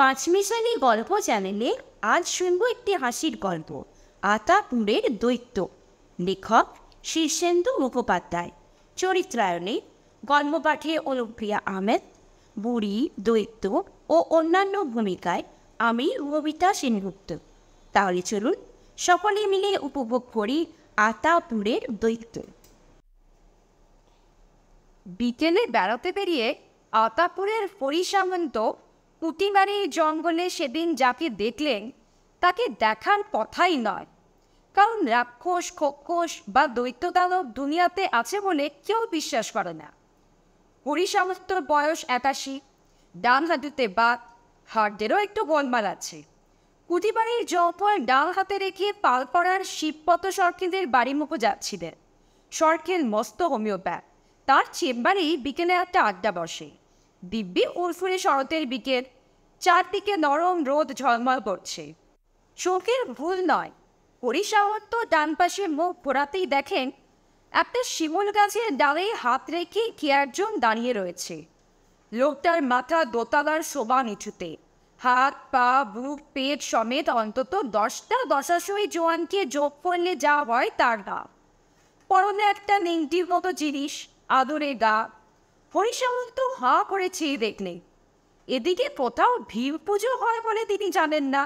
পাঁচমিশালি গল্প চ্যানেলে আজ শুনব একটি হাসির গল্প আতাপুরের দৈত্য লেখক শীর্ষেন্দু মুখোপাধ্যায় চরিত্রায়নে গল্পপাঠে অনুপ্রিয়া আহমেদ বুড়ি দৈত্য ও অন্যান্য ভূমিকায় আমি রবিতা সেনগুপ্ত তাহলে চলুন সকলে মিলে উপভোগ করি আতাপুরের দৈত্য বিকেলে বেড়াতে বেরিয়ে আতাপুরের পরিসামন্ত পুঁতিমারি জঙ্গলে সেদিন যাকে দেখলেন তাকে দেখার কথাই নয় কারণ রাক্ষস খক্ষস বা দৈত্যদানব দুনিয়াতে আছে বলে কেউ বিশ্বাস করে না সমস্ত বয়স একাশি ডান হাতুতে বাদ হার্টেরও একটু গোলমাল আছে কুটিবাড়ির জঙ্গল ডান হাতে রেখে পাল করার শিবপত বাড়ি মুখো যাচ্ছিলেন সরকেল মস্ত হোমিওপ্যাথ তার চেম্বারেই বিকেলে একটা আড্ডা বসে দিব্যি উরফুরে শরতের বিকেল চারদিকে নরম রোদ ঝলমল করছে চোখের ভুল নয় তো ডান পাশে মুখ ঘোরাতেই দেখেন একটা শিমুল গাছের ডালে হাত রেখে কে একজন দাঁড়িয়ে রয়েছে লোকটার মাথা দোতলার শোবা নিচুতে হাত পা বুক পেট সমেত অন্তত দশটা দশাশই জোয়ানকে যোগ করলে যা হয় তার গা পরনে একটা নিংটির মতো জিনিস আদরে গা হরিশ্যামন্ত তো হা চেয়ে দেখলে এদিকে কোথাও ভীম পুজো হয় বলে তিনি জানেন না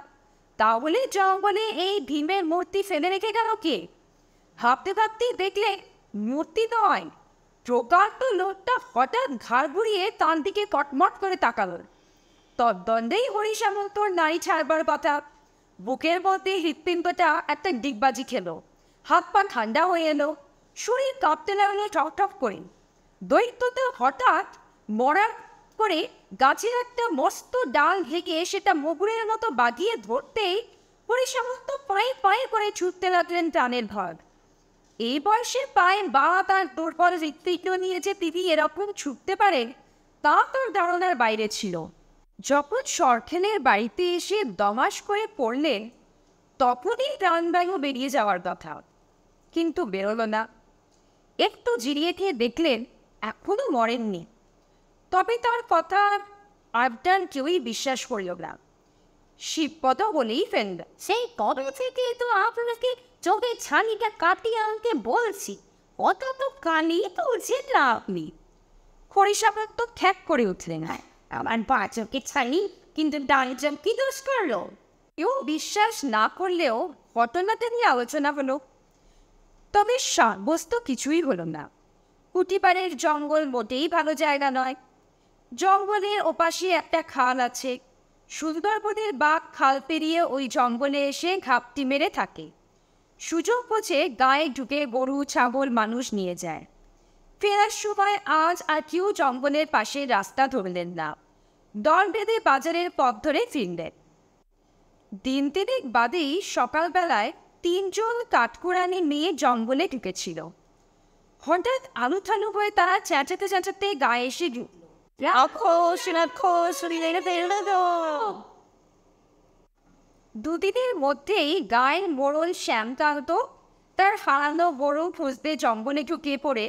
তাহলে জঙ্গলে এই ভীমের মূর্তি ফেলে রেখে গেল কে ভাবতে ভাবতে দেখলে মূর্তি নয় প্রকান্ত লোকটা হঠাৎ ঘাড় ঘুরিয়ে তার দিকে কটমট করে তাকাল তদ্দণ্ডেই তোর নাই ছাড়বার কথা বুকের মধ্যে হৃৎপিণ্ডটা একটা ডিগবাজি খেলো হাত পা ঠান্ডা হয়ে এলো শরীর কাঁপতে লাগলো ঠক ঠক করে দৈত্যতে হঠাৎ মরা করে গাছের একটা মস্ত ডাল ভেঙে সেটা মগুরের মতো বাগিয়ে ধরতেই পরে সমস্ত পায়ে পায়ে করে ছুটতে লাগলেন প্রাণের ভাগ এই বয়সে পায়ে বা তার দুর্বল হৃৎপিণ্ড নিয়ে যে তিনি এরকম ছুটতে পারেন তা তার ধারণার বাইরে ছিল যখন সরখেনের বাড়িতে এসে দমাস করে পড়লেন তখনই প্রাণবায়ু বেরিয়ে যাওয়ার কথা কিন্তু বেরোলো না একটু জিরিয়ে খেয়ে দেখলেন এখনো মরেননি তবে তার কথা আবদান কেউই বিশ্বাস করল না শিবপদ বলেই ফেলল সেই কবে থেকে তো আপনাকে চোখে ছানিটা কাটিয়ে আমাকে বলছি কত তো কানিয়ে তো উঠছেন না আপনি খরিসাবার তো ঠ্যাক করে উঠলেন হ্যাঁ। আমার পা চোখে ছানি কিন্তু ডান কি দোষ করলো কেউ বিশ্বাস না করলেও ঘটনাটা নিয়ে আলোচনা হলো তবে সাব্যস্ত কিছুই হলো না কুটিপাড়ের জঙ্গল মোটেই ভালো জায়গা নয় জঙ্গলের ওপাশে একটা খাল আছে সুন্দরবনের বাঘ খাল পেরিয়ে ওই জঙ্গলে এসে ঘাপটি মেরে থাকে সুযোগ বোঝে গায়ে ঢুকে গরু ছাগল মানুষ নিয়ে যায় ফেরার সময় আজ আর কেউ জঙ্গলের পাশে রাস্তা ধরলেন না দল বেঁধে বাজারের পথ ধরে ফিরলেন দিন তিনেক বাদেই সকালবেলায় তিনজন কাঠকুড়ানি মেয়ে জঙ্গলে ঢুকেছিল হঠাৎ আলু ঠালু হয়ে তারা চেঁচাতে চেঁচাতে গায়ে এসে দুদিনের মধ্যেই গায়ের মোড়ল শ্যামকান্ত তার হারানো বড় খুঁজতে জঙ্গলে ঢুকিয়ে পড়ে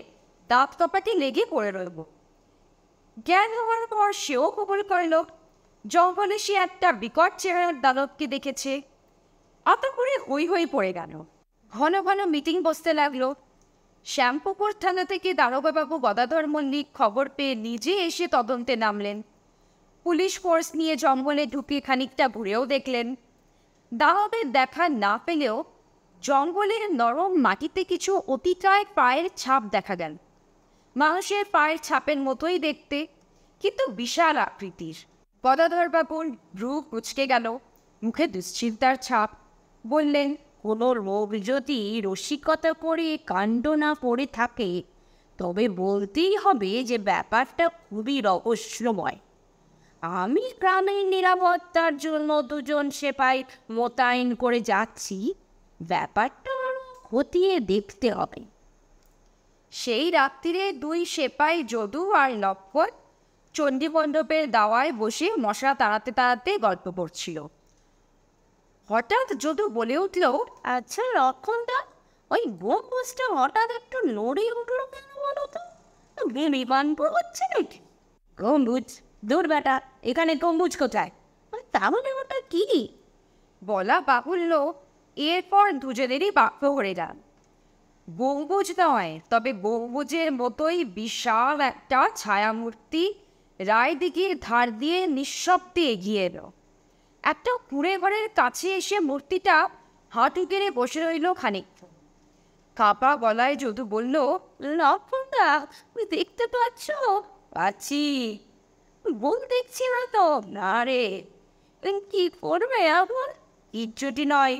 দাঁত কপাটি লেগে পড়ে রইব জ্ঞান হওয়ার পর সেও কবল করল জঙ্গলে সে একটা বিকট চেহারার দানবকে দেখেছে অত করে হই হই পড়ে গেল ঘন ঘন মিটিং বসতে লাগলো শ্যামপুকুর থানা থেকে দারোগাবাবু গদাধর মল্লিক খবর পেয়ে নিজে এসে তদন্তে নামলেন পুলিশ ফোর্স নিয়ে জঙ্গলে ঢুকে খানিকটা ঘুরেও দেখলেন দাহবের দেখা না পেলেও জঙ্গলের নরম মাটিতে কিছু অতিকায় পায়ের ছাপ দেখা গেল মানুষের পায়ের ছাপের মতোই দেখতে কিন্তু বিশাল আকৃতির গদাধরবাবুর ভ্রু কুচকে গেল মুখে দুশ্চিন্তার ছাপ বললেন কোনো লোক যদি রসিকতা করে কাণ্ড না পড়ে থাকে তবে বলতেই হবে যে ব্যাপারটা খুবই রহস্যময় আমি গ্রামের নিরাপত্তার জন্য দুজন সেপাই মোতায়েন করে যাচ্ছি ব্যাপারটা খতিয়ে দেখতে হবে সেই রাত্রিরে দুই সেপাই যদু আর লক্ষণ চণ্ডীমণ্ডপের দাওয়ায় বসে মশা তাড়াতে তাড়াতে গল্প করছিল হঠাৎ যদু বলে উঠল আচ্ছা লক্ষণটা ওই বোম্বুজটা হঠাৎ একটু নড়ে উঠলো কেন বলো তো বিমান হচ্ছে নাকি গম্বুজ দূর বেটা এখানে গম্বুজ কোথায় তাহলে মানে ওটা কি বলা বাহুল্য এরপর দুজনেরই বাক্য হয়ে যান গম্বুজ নয় তবে গম্বুজের মতোই বিশাল একটা ছায়ামূর্তি রায় ধার দিয়ে নিঃশব্দে এগিয়ে এলো একটা কুঁড়ে ঘরের কাছে এসে মূর্তিটা হাঁটু গেড়ে বসে রইল খানিক কাপা গলায় যদু বলল লক্ষণদা তুমি দেখতে পাচ্ছ পাচ্ছি বোন দেখছি না তো না রে কি করবে এখন ইজ্জটি নয়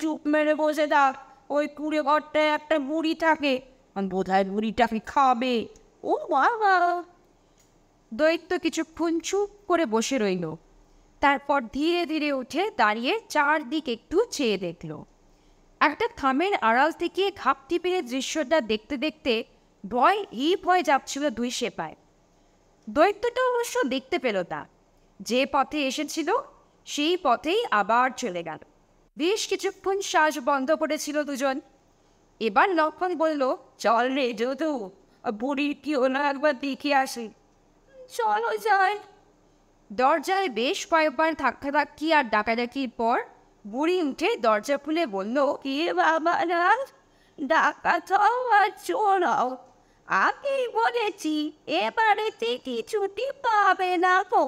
চুপ মেরে বসে থাক ওই কুড়ে ঘরটায় একটা মুড়ি থাকে বোধ হয় মুড়িটাকে খাবে ও বাবা দৈত্য কিছুক্ষণ চুপ করে বসে রইল তারপর ধীরে ধীরে উঠে দাঁড়িয়ে চারদিক একটু চেয়ে দেখল একটা থামের আড়াল থেকে ঘাপটি পেরে দৃশ্যটা দেখতে দেখতে ভয় হিপ হয়ে যাচ্ছিল দুই সেপায় দৈত্যটা অবশ্য দেখতে পেল তা যে পথে এসেছিল সেই পথেই আবার চলে গেল বেশ কিছুক্ষণ শ্বাস বন্ধ করেছিল দুজন এবার লক্ষণ বলল চল রে যদু বুড়ির কি হলো একবার দেখে আসি চলো যায় দরজায় বেশ কয়েকবার ধাক্কাধাক্কি আর ডাকাডাকির পর বুড়ি উঠে দরজা খুলে বলল কে বাবারা ডাকাত আর চোর আগেই বলেছি এবারেতে কিছুটি পাবে না তো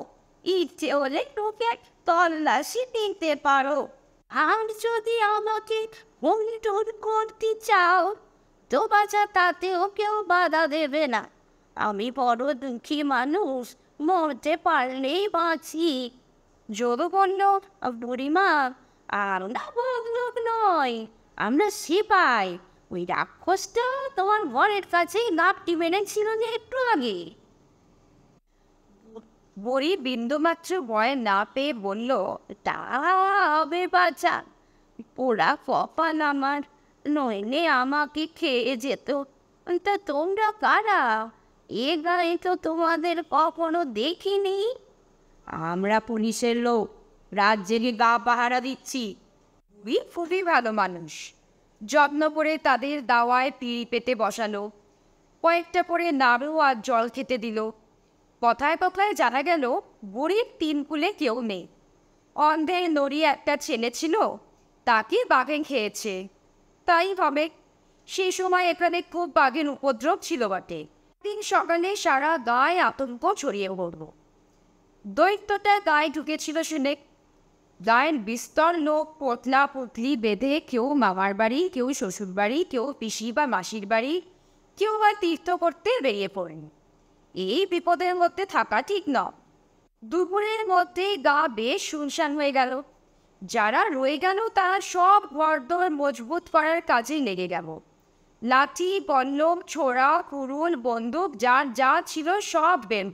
ইচ্ছে হলে তোকে তল্লাশি নিতে পারো আর যদি আমাকে বন্টন করতে চাও তো বাচ্চা তাতেও কেউ বাধা দেবে না আমি বড় দুঃখী মানুষ মরতে পারলেই বাঁচি জোরু বলল বুড়িমা আমরা ভগ্নক নয় আমরা সিপাই ওই রাক্ষসটা তোমার বরের কাছেই নাপটি মেনেছিল যে একটু আগে বড়ি বিন্দুমাত্র ভয় না পেয়ে বলল তা হবে পোড়া কপাল আমার নইলে আমাকে খেয়ে যেত তা তোমরা কারা এ গায়ে তো তোমাদের কখনো দেখিনি আমরা পুলিশের লোক রাত জেগে গা পাহারা দিচ্ছি খুবই খুবই ভালো মানুষ যত্ন করে তাদের দাওয়ায় পিড়ি পেতে বসালো কয়েকটা পরে নাড়ু আর জল খেতে দিল কথায় কথায় জানা গেল বুড়ির তিন কুলে কেউ নেই অন্ধে নড়ি একটা ছেলে ছিল তাকে বাঘে খেয়েছে তাই হবে সেই সময় এখানে খুব বাঘের উপদ্রব ছিল বটে একদিন সকালে সারা গায়ে আতঙ্ক ছড়িয়ে পড়ব দৈত্যটা গায়ে ঢুকেছিল শুনে গায়ের বিস্তর লোক পোতলা পুতলি বেঁধে কেউ মামার বাড়ি কেউ শ্বশুর বাড়ি কেউ পিসি বা মাসির বাড়ি কেউ বা তীর্থ করতে বেরিয়ে পড়েন এই বিপদের মধ্যে থাকা ঠিক ন দুপুরের মধ্যে গা বেশ শুনশান হয়ে গেল যারা রয়ে গেল তারা সব ঘরদোর মজবুত করার কাজে লেগে গেল লাঠি বল্লম ছোড়া কুরুল বন্দুক যার যা ছিল সব বের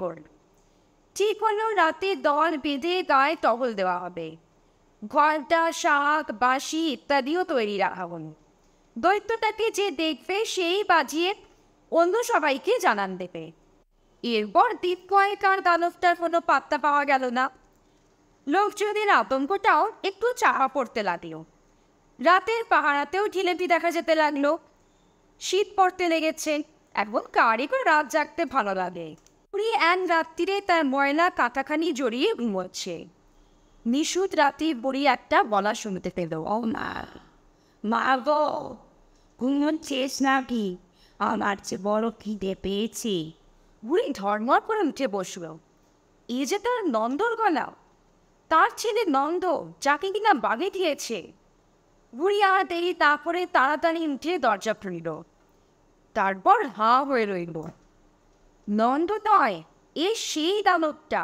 ঠিক হলো রাতে দল বেঁধে গায়ে টহল দেওয়া হবে ঘণ্টা শাক বাঁশি ইত্যাদিও তৈরি রাখা হল দৈত্যটাকে যে দেখবে সেই বাজিয়ে অন্য সবাইকে জানান দেবে এরপর দ্বীপ কয়েক আর দানবটার কোনো পাত্তা পাওয়া গেল না লোকজনের আতঙ্কটাও একটু চাহা পড়তে লাগলো রাতের পাহারাতেও ঢিলেপি দেখা যেতে লাগলো শীত পড়তে লেগেছে এখন কারি করে রাত জাগতে ভালো লাগে পুরী এন রাত্রিরে তার ময়লা কাটাখানি জড়িয়ে ঘুমোচ্ছে নিশুদ রাতে বুড়ি একটা বলা শুনতে পেল ও মা মা গো ঘুমোচ্ছিস নাকি আমার যে বড় দে পেয়েছি বুড়ি ধর্ম করে উঠে বসল এই যে তার নন্দর গলা তার ছেলে নন্দ যাকে কিনা বাগে দিয়েছে বুড়ি আর দেরি তারপরে তাড়াতাড়ি উঠে দরজা খুলিল তারপর হা হয়ে রইল নন্দ নয় এ সেই দানবটা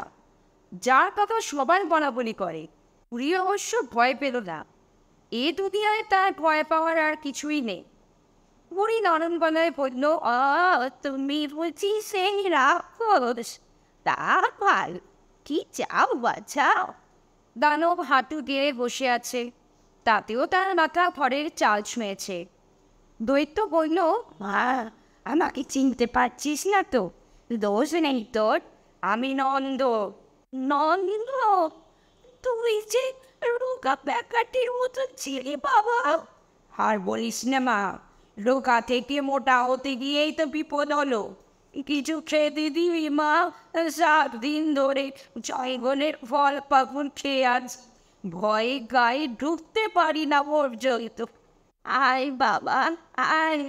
যার কথা সবাই বলা বলি করে বুড়ি অবশ্য ভয় পেল না এ দুনিয়ায় তার ভয় পাওয়ার আর কিছুই নেই বুড়ি নরম গলায় বলল তুমি বুঝি সেই রাক্ষস তার ভাল কি চাও বা চাও দানব হাঁটু দিয়ে বসে আছে তাতেও তার মাথা ঘরের চাল ছুঁয়েছে দৈত্য বলল মা আমাকে চিনতে পারছিস না তো দোষ নেই তোর আমি নন্দ নন্দ তুই যে রোগা প্যাকাটের মতো ছেলে বাবা আর বলিস না মা রোগা থেকে মোটা হতে গিয়েই তো বিপদ হলো কিছু খেতে দিবি মা সাত দিন ধরে জঙ্গলের ফল পাকুন খেয়ে আছি ভয়ে গায়ে ঢুকতে পারি না পর্যন্ত আয় বাবা আয়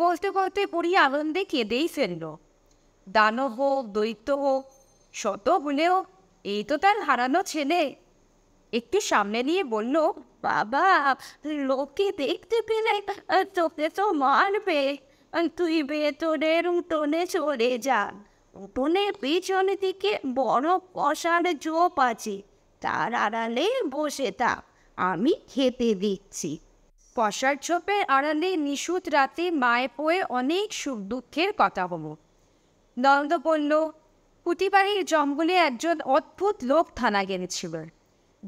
বলতে বলতে পড়ি আনন্দে কেঁদেই ফেলল দানব হোক দৈত্য হোক শত হলেও এই তো তার হারানো ছেলে একটু সামনে নিয়ে বলল বাবা লোকে দেখতে পেলে তোকে তো মারবে তুই ভেতরের উঠোনে চলে যান উঠোনের পিছনের দিকে বড় কষার জোপ আছে তার আড়ালে বসে তা আমি খেতে দিচ্ছি পশার ছোপের আড়ালে নিশুত রাতে মায়ে পোয়ে অনেক সুখ দুঃখের কথা হলো নন্দ বলল পুঁতিবাড়ির জঙ্গলে একজন অদ্ভুত লোক থানা গেছিল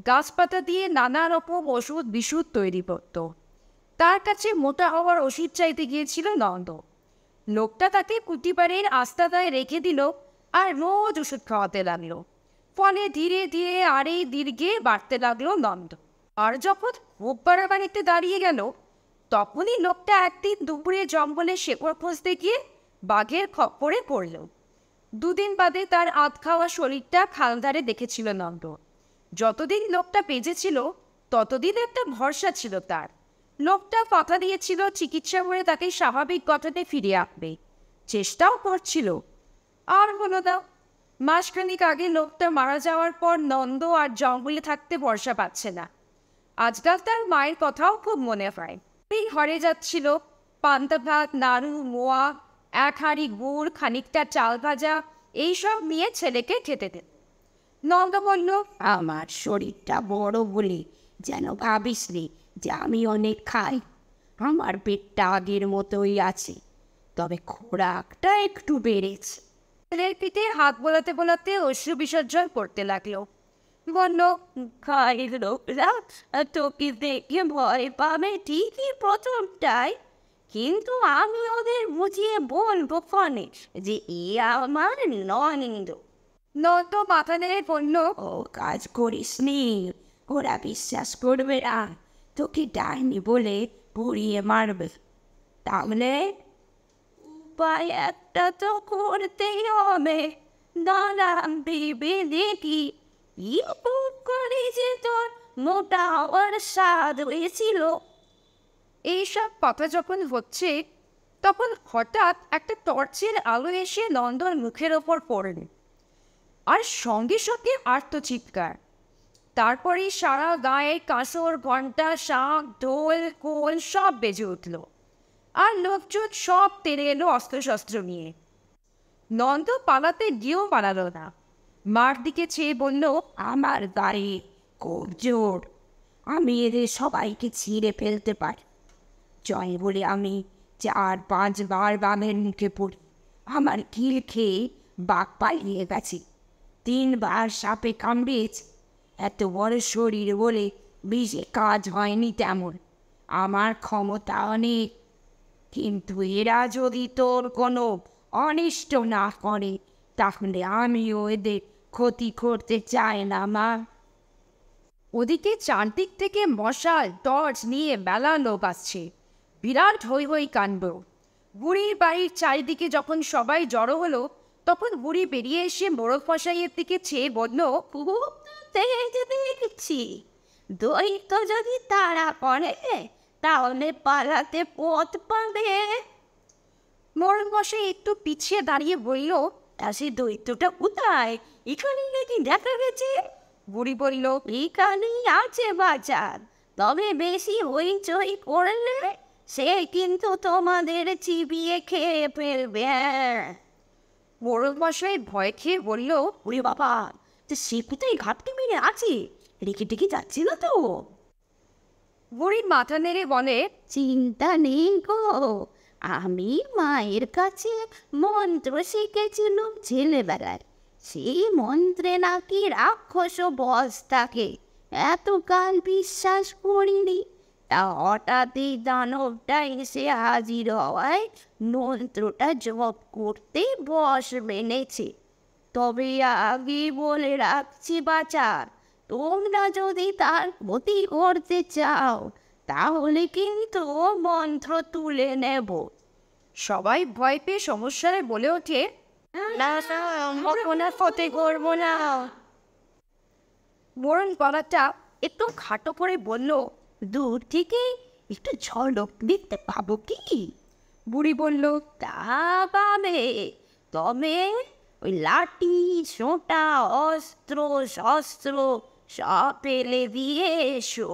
গাছপাতা দিয়ে নানা রকম ওষুধ বিশুদ তৈরি করত তার কাছে মোটা হওয়ার ওষুধ চাইতে গিয়েছিল নন্দ লোকটা তাকে কুটিবাড়ির আস্তাদায় রেখে দিল আর রোজ ওষুধ খাওয়াতে লাগলো ফলে ধীরে ধীরে আর এই দীর্ঘে বাড়তে লাগলো নন্দ আর যখন মুব্বারা বাড়িতে দাঁড়িয়ে গেল তখনই লোকটা একদিন দুপুরে জঙ্গলে শেকড় খুঁজতে গিয়ে বাঘের খপ্পরে পড়ল দুদিন বাদে তার আধ খাওয়া শরীরটা খালধারে দেখেছিল নন্দ যতদিন লোকটা বেঁচেছিল ততদিন একটা ভরসা ছিল তার লোকটা কথা দিয়েছিল চিকিৎসা করে তাকে স্বাভাবিক গঠনে ফিরে আঁকবে চেষ্টাও করছিল আর হলো না মাসখানিক আগে লোকটা মারা যাওয়ার পর নন্দ আর জঙ্গলে থাকতে ভরসা পাচ্ছে না আজকাল তার মায়ের কথাও খুব মনে হয় এই ঘরে যাচ্ছিল পান্তা ভাত নাড়ু মোয়া এক হাঁড়ি গুড় খানিকটা চাল ভাজা এইসব নিয়ে ছেলেকে খেতে দেন নন্দ বলল আমার শরীরটা বড় বলে যেন ভাবিস নি যে আমি অনেক খাই আমার পেটটা আগের মতোই আছে তবে খোরাকটা একটু বেড়েছে ছেলের পিঠে হাত বোলাতে বোলাতে অশ্রু বিসর্জন করতে লাগলো বলল গায়ের লোকরা তোকে দেখে ভয় পাবে ঠিকই প্রথমটাই কিন্তু আমি ওদের বুঝিয়ে বলবো ফোনে যে এ আমার নন্দ নন্দ মাথা নেড়ে বলল ও কাজ করিস নি ওরা বিশ্বাস করবে না তোকে ডাইনি বলে পুড়িয়ে মারবে তাহলে উপায় একটা তো করতেই হবে দাঁড়া ভেবে দেখি ইউটিউব করে যে তোর মোটা হওয়ার স্বাদ হয়েছিল এইসব কথা যখন হচ্ছে তখন হঠাৎ একটা টর্চের আলো এসে নন্দন মুখের ওপর পড়ল আর সঙ্গে সঙ্গে আর্তচিৎকার তারপরে সারা গায়ে কাঁসর ঘণ্টা শাঁখ ঢোল কোল সব বেজে উঠলো আর লোকজন সব তেরে এলো অস্ত্রশস্ত্র নিয়ে নন্দ পালাতে গিয়েও পালালো না মার দিকে চেয়ে বলল আমার গায়ে খুব জোর আমি এদের সবাইকে ছিঁড়ে ফেলতে পারি জয় বলে আমি চার পাঁচবার বামের মুখে পড়ি আমার কিল খেয়ে বাঘ পালিয়ে গেছি তিনবার সাপে কামড়েছে এত বড় শরীর বলে বিষে কাজ হয়নি তেমন আমার ক্ষমতা অনেক কিন্তু এরা যদি তোর কোনো অনিষ্ট না করে তাহলে আমিও এদের ক্ষতি করতে চাই না মা ওদিকে চারদিক থেকে মশাল টর্চ নিয়ে মেলা লোক আসছে বিরাট হৈ হৈ কাণ্ড বুড়ির বাড়ির চারিদিকে যখন সবাই জড়ো হলো তখন বুড়ি বেরিয়ে এসে মোরগ ফসাইয়ের দিকে চেয়ে বলল দেখছি দই তো যদি তারা করে তাহলে পালাতে পথ পাবে মরণ বসে একটু পিছিয়ে দাঁড়িয়ে বলল সে দৈত্যটা কোথায় এখানে নাকি দেখা গেছে বুড়ি বলল এখানেই আছে বাজার তবে বেশি হইচই করলে সে কিন্তু তোমাদের চিবিয়ে খেয়ে ফেলবে মোরগ মশাই ভয় খেয়ে বলল ওরে বাবা সে কোথায় ঘাটকে মেরে আছে রেখে টেকে যাচ্ছিল তো বুড়ির মাথা নেড়ে বলে চিন্তা নেই গো আমি মায়ের কাছে মন্ত্র শিখেছিলুম ছেলেবেলার সেই মন্ত্রে নাকি রাক্ষস বস থাকে এতকাল বিশ্বাস করিনি তা হঠাৎই দানবটা এসে হাজির হওয়ায় মন্ত্রটা জপ করতে বস মেনেছে তবে আগে বলে রাখছি বাচার তোমরা যদি তার ক্ষতি করতে চাও তাহলে কিন্তু মন্ত্র তুলে নেব সবাই ভয় পেয়ে সমস্যায় বলে ওঠে বরণ একটু খাটো করে বলল দূর থেকে একটু ঝলক দেখতে পাবো কি বুড়ি বলল তা পাবে তবে ওই লাঠি সোটা অস্ত্র শস্ত্র পেলে দিয়ে এসো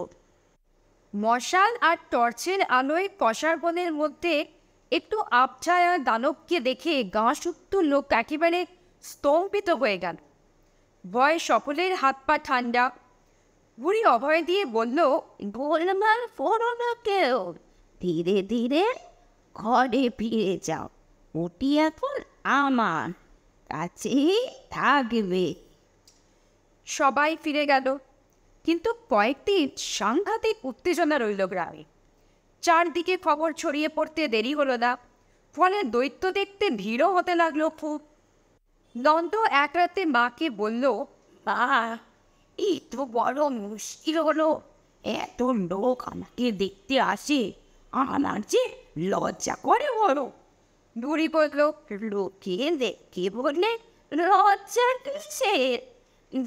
মশাল আর টর্চের আলোয় কষার বনের মধ্যে একটু আবছায়া দানবকে দেখে গা সুপ্ত লোক একেবারে স্তম্ভিত হয়ে গেল ভয় সকলের হাত পা ঠান্ডা বুড়ি অভয় দিয়ে বলল গোলমাল ফোরো না কেউ ধীরে ধীরে ঘরে ফিরে যাও ওটি এখন আমার কাছেই থাকবে সবাই ফিরে গেল কিন্তু কয়েকদিন সাংঘাতিক উত্তেজনা রইল গ্রামে চারদিকে খবর ছড়িয়ে পড়তে দেরি হলো না ফলে দৈত্য দেখতে ভিড়ও হতে লাগলো খুব নন্দ এক রাতে মাকে বলল বা এই তো বড় মুশকিল হলো এত লোক আমাকে দেখতে আসে আমার যে লজ্জা করে বড় বুড়ি বলল লোকে দেখে বললে লজ্জা কিসের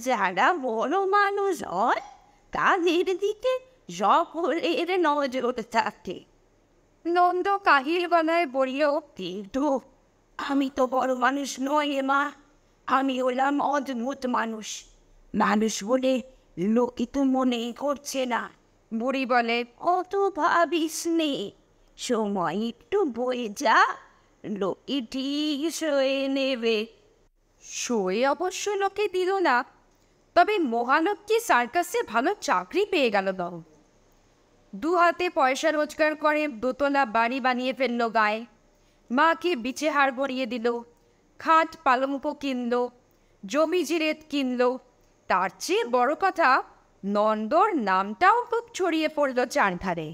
যারা বড় মানুষ হয় তাদের দিকে সকলের নজর থাকে নন্দ কাহিল গলায় বলল কিন্তু আমি তো বড় মানুষ নই মা আমি হলাম অদ্ভুত মানুষ মানুষ বলে লোকে তো মনে করছে না বুড়ি বলে কত ভাবিস নে সময় একটু বয়ে যা লোকে ঠিক সয়ে নেবে সয়ে অবশ্য লোকে দিল না তবে কি সার্কাসে ভালো চাকরি পেয়ে গেল দল দু হাতে পয়সা রোজগার করে দোতলা বাড়ি বানিয়ে ফেললো গায়ে মাকে বিচে হাড় ভরিয়ে দিল খাট পালঙ্ক কিনল জমি জিরেত কিনল তার চেয়ে বড় কথা নন্দর নামটাও খুব ছড়িয়ে পড়ল চারধারে